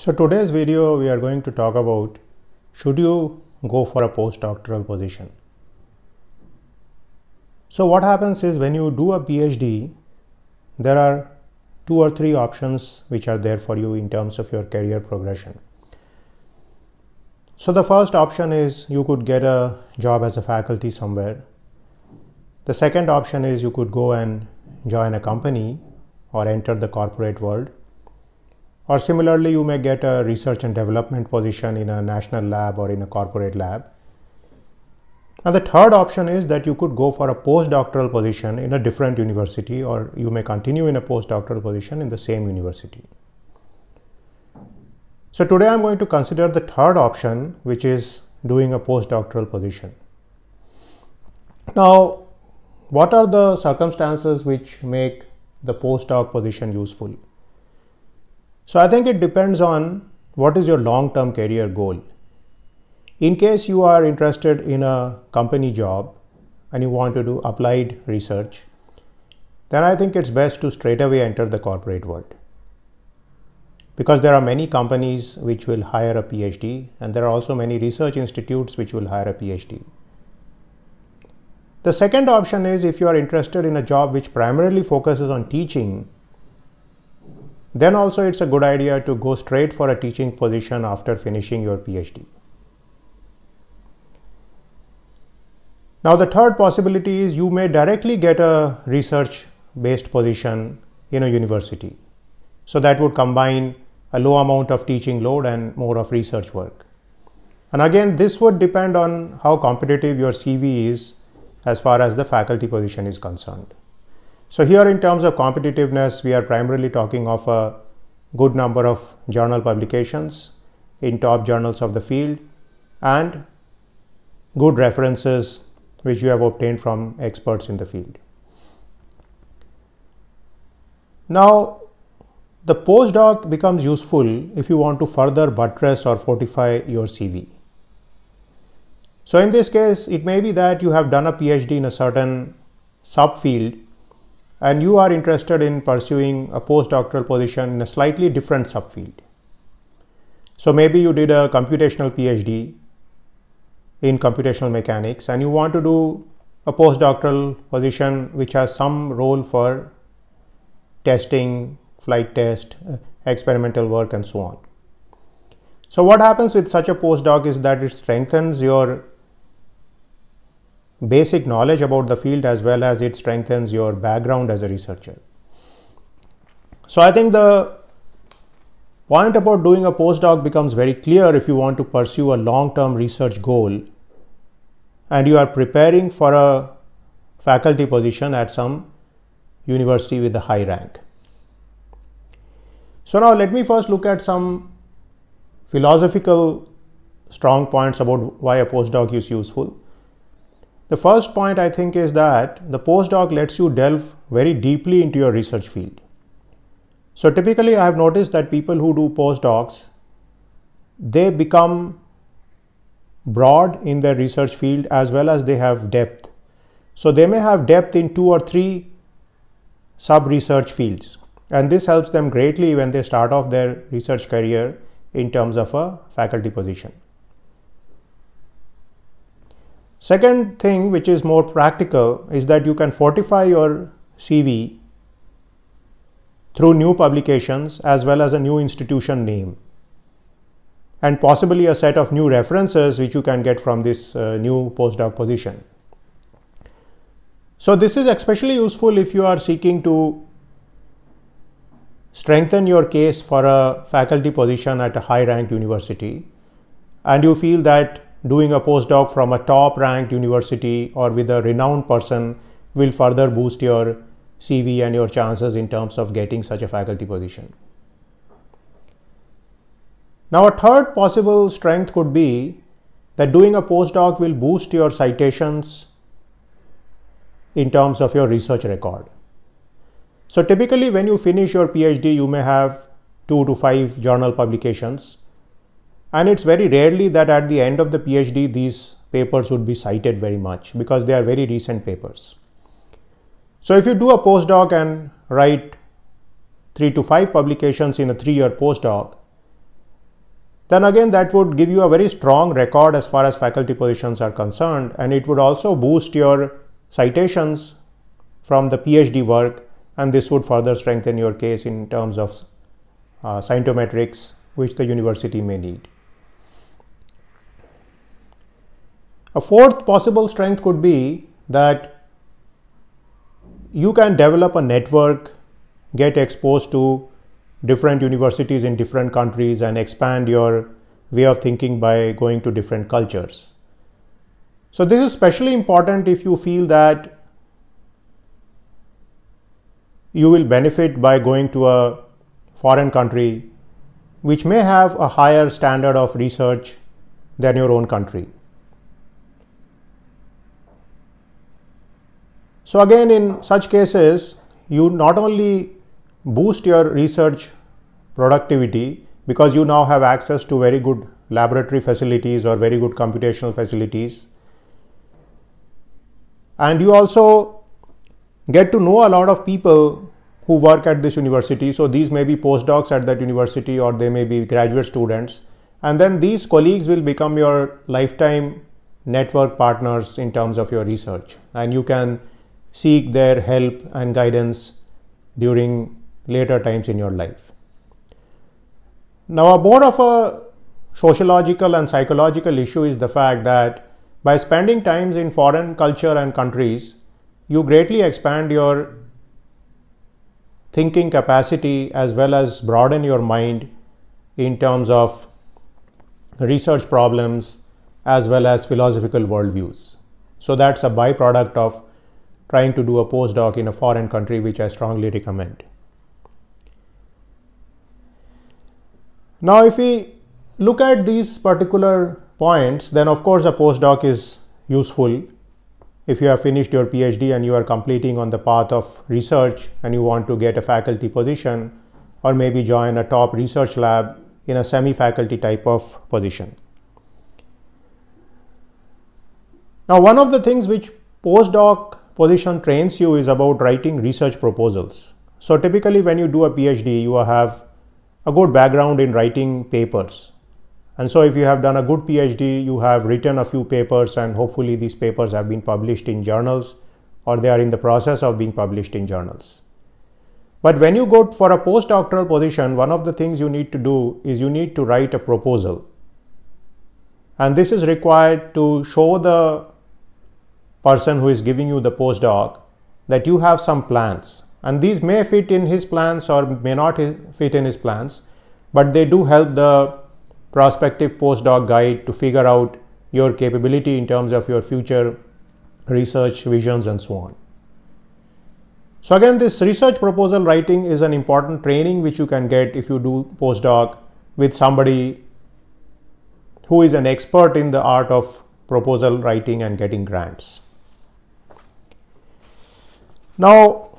So today's video we are going to talk about should you go for a postdoctoral position. So what happens is when you do a PhD there are two or three options which are there for you in terms of your career progression. So the first option is you could get a job as a faculty somewhere. The second option is you could go and join a company or enter the corporate world. Or similarly, you may get a research and development position in a national lab or in a corporate lab. And the third option is that you could go for a postdoctoral position in a different university, or you may continue in a postdoctoral position in the same university. So, today I'm going to consider the third option, which is doing a postdoctoral position. Now, what are the circumstances which make the postdoc position useful? So I think it depends on what is your long-term career goal. In case you are interested in a company job and you want to do applied research, then I think it's best to straight away enter the corporate world. Because there are many companies which will hire a PhD, and there are also many research institutes which will hire a PhD. The second option is if you are interested in a job which primarily focuses on teaching, then also it's a good idea to go straight for a teaching position after finishing your PhD. Now the third possibility is you may directly get a research based position in a university. So that would combine a low amount of teaching load and more of research work. And again, this would depend on how competitive your CV is as far as the faculty position is concerned. So here in terms of competitiveness, we are primarily talking of a good number of journal publications in top journals of the field and good references which you have obtained from experts in the field. Now, the postdoc becomes useful if you want to further buttress or fortify your CV. So in this case, it may be that you have done a PhD in a certain subfield and you are interested in pursuing a postdoctoral position in a slightly different subfield. So maybe you did a computational PhD in computational mechanics and you want to do a postdoctoral position which has some role for testing, flight test, uh, experimental work and so on. So what happens with such a postdoc is that it strengthens your basic knowledge about the field as well as it strengthens your background as a researcher. So I think the point about doing a postdoc becomes very clear if you want to pursue a long-term research goal and you are preparing for a faculty position at some university with a high rank. So now let me first look at some philosophical strong points about why a postdoc is useful. The first point I think is that the postdoc lets you delve very deeply into your research field. So typically I have noticed that people who do postdocs, they become broad in their research field as well as they have depth. So they may have depth in two or three sub-research fields and this helps them greatly when they start off their research career in terms of a faculty position. Second thing which is more practical is that you can fortify your CV through new publications as well as a new institution name and possibly a set of new references which you can get from this uh, new postdoc position. So this is especially useful if you are seeking to strengthen your case for a faculty position at a high ranked university and you feel that doing a postdoc from a top ranked university or with a renowned person will further boost your CV and your chances in terms of getting such a faculty position. Now, a third possible strength could be that doing a postdoc will boost your citations in terms of your research record. So, typically, when you finish your PhD, you may have two to five journal publications and it's very rarely that at the end of the PhD, these papers would be cited very much because they are very recent papers. So if you do a postdoc and write three to five publications in a three-year postdoc, then again that would give you a very strong record as far as faculty positions are concerned and it would also boost your citations from the PhD work and this would further strengthen your case in terms of uh, scientometrics which the university may need. A fourth possible strength could be that you can develop a network, get exposed to different universities in different countries, and expand your way of thinking by going to different cultures. So, this is especially important if you feel that you will benefit by going to a foreign country which may have a higher standard of research than your own country. So again, in such cases, you not only boost your research productivity because you now have access to very good laboratory facilities or very good computational facilities. And you also get to know a lot of people who work at this university. So these may be postdocs at that university or they may be graduate students. And then these colleagues will become your lifetime network partners in terms of your research. And you can seek their help and guidance during later times in your life. Now, a more of a sociological and psychological issue is the fact that by spending times in foreign culture and countries, you greatly expand your thinking capacity as well as broaden your mind in terms of research problems as well as philosophical worldviews. So that's a byproduct of trying to do a postdoc in a foreign country, which I strongly recommend. Now, if we look at these particular points, then of course a postdoc is useful if you have finished your PhD and you are completing on the path of research and you want to get a faculty position or maybe join a top research lab in a semi-faculty type of position. Now, one of the things which postdoc position trains you is about writing research proposals. So typically when you do a PhD, you have a good background in writing papers. And so if you have done a good PhD, you have written a few papers and hopefully these papers have been published in journals or they are in the process of being published in journals. But when you go for a postdoctoral position, one of the things you need to do is you need to write a proposal. And this is required to show the person who is giving you the postdoc that you have some plans and these may fit in his plans or may not fit in his plans but they do help the prospective postdoc guide to figure out your capability in terms of your future research visions and so on. So again, this research proposal writing is an important training which you can get if you do postdoc with somebody who is an expert in the art of proposal writing and getting grants. Now,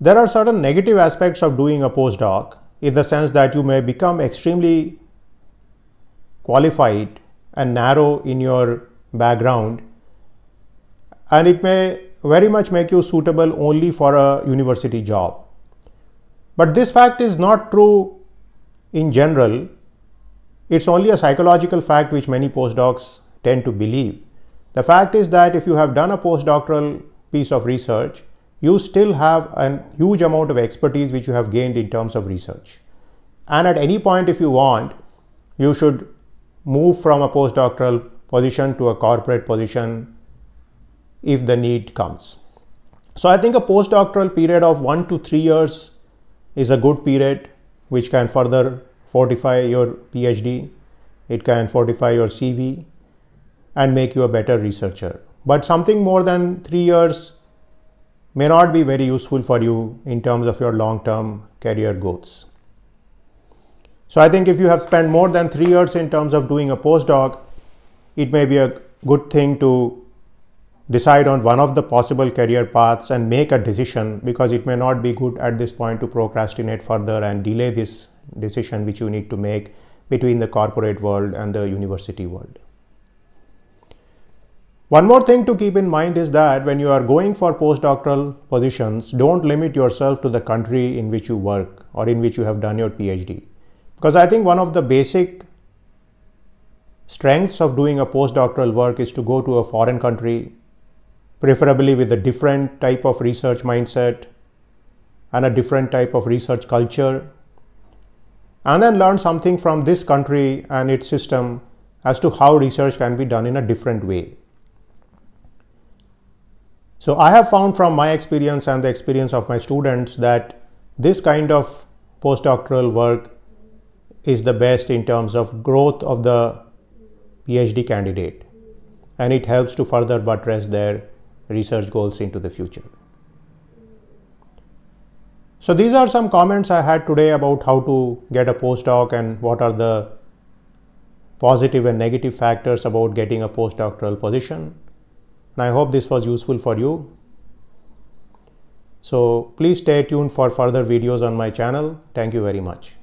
there are certain negative aspects of doing a postdoc in the sense that you may become extremely qualified and narrow in your background and it may very much make you suitable only for a university job. But this fact is not true in general. It's only a psychological fact which many postdocs tend to believe. The fact is that if you have done a postdoctoral piece of research, you still have a huge amount of expertise which you have gained in terms of research. And at any point, if you want, you should move from a postdoctoral position to a corporate position if the need comes. So I think a postdoctoral period of one to three years is a good period which can further fortify your PhD. It can fortify your CV and make you a better researcher. But something more than three years may not be very useful for you in terms of your long-term career goals. So I think if you have spent more than three years in terms of doing a postdoc, it may be a good thing to decide on one of the possible career paths and make a decision because it may not be good at this point to procrastinate further and delay this decision which you need to make between the corporate world and the university world. One more thing to keep in mind is that when you are going for postdoctoral positions, don't limit yourself to the country in which you work or in which you have done your PhD. Because I think one of the basic strengths of doing a postdoctoral work is to go to a foreign country, preferably with a different type of research mindset and a different type of research culture, and then learn something from this country and its system as to how research can be done in a different way. So I have found from my experience and the experience of my students that this kind of postdoctoral work is the best in terms of growth of the PhD candidate and it helps to further buttress their research goals into the future. So these are some comments I had today about how to get a postdoc and what are the positive and negative factors about getting a postdoctoral position. I hope this was useful for you. So please stay tuned for further videos on my channel. Thank you very much.